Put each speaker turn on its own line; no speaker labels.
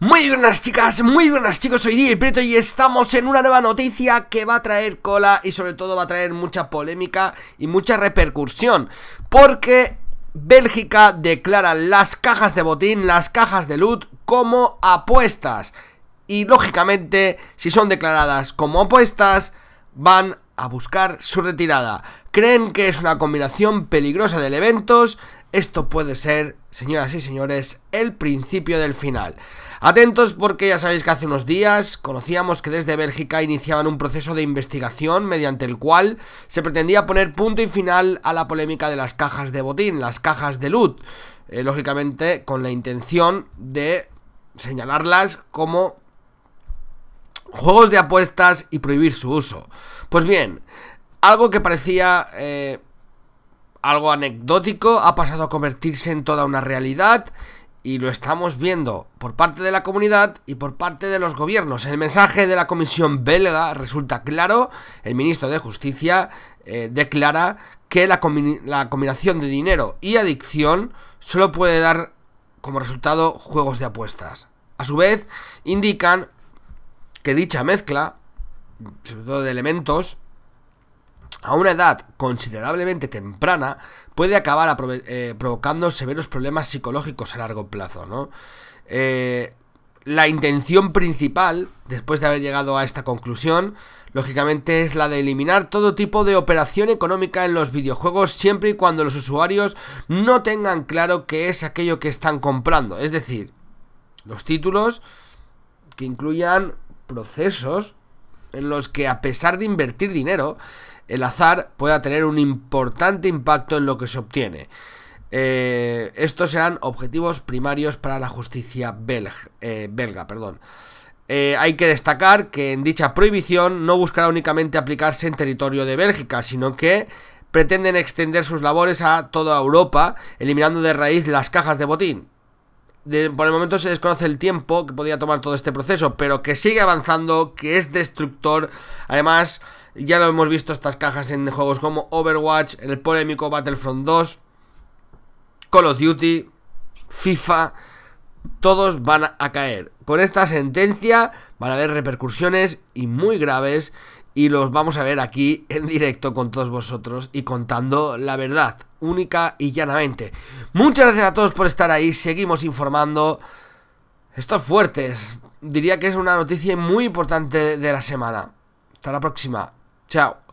Muy buenas chicas, muy buenas chicos, soy DJ Prieto y estamos en una nueva noticia que va a traer cola y sobre todo va a traer mucha polémica y mucha repercusión Porque Bélgica declara las cajas de botín, las cajas de loot como apuestas Y lógicamente, si son declaradas como apuestas, van a buscar su retirada Creen que es una combinación peligrosa de eventos, esto puede ser Señoras y señores, el principio del final. Atentos porque ya sabéis que hace unos días conocíamos que desde Bélgica iniciaban un proceso de investigación mediante el cual se pretendía poner punto y final a la polémica de las cajas de botín, las cajas de loot, eh, lógicamente con la intención de señalarlas como juegos de apuestas y prohibir su uso. Pues bien, algo que parecía... Eh, algo anecdótico ha pasado a convertirse en toda una realidad y lo estamos viendo por parte de la comunidad y por parte de los gobiernos. El mensaje de la Comisión belga resulta claro. El ministro de Justicia eh, declara que la, la combinación de dinero y adicción solo puede dar como resultado juegos de apuestas. A su vez, indican que dicha mezcla, sobre todo de elementos, a una edad considerablemente temprana puede acabar eh, provocando severos problemas psicológicos a largo plazo, eh, la intención principal, después de haber llegado a esta conclusión, lógicamente es la de eliminar todo tipo de operación económica en los videojuegos siempre y cuando los usuarios no tengan claro qué es aquello que están comprando. Es decir, los títulos que incluyan procesos en los que a pesar de invertir dinero, el azar pueda tener un importante impacto en lo que se obtiene. Eh, estos serán objetivos primarios para la justicia belga. Eh, belga perdón. Eh, hay que destacar que en dicha prohibición no buscará únicamente aplicarse en territorio de Bélgica, sino que pretenden extender sus labores a toda Europa, eliminando de raíz las cajas de botín por el momento se desconoce el tiempo que podría tomar todo este proceso, pero que sigue avanzando, que es destructor. Además, ya lo hemos visto estas cajas en juegos como Overwatch, el polémico Battlefront 2, Call of Duty, FIFA, todos van a caer. Con esta sentencia van a haber repercusiones y muy graves y los vamos a ver aquí en directo con todos vosotros y contando la verdad, única y llanamente. Muchas gracias a todos por estar ahí, seguimos informando. Estos fuertes. diría que es una noticia muy importante de la semana. Hasta la próxima, chao.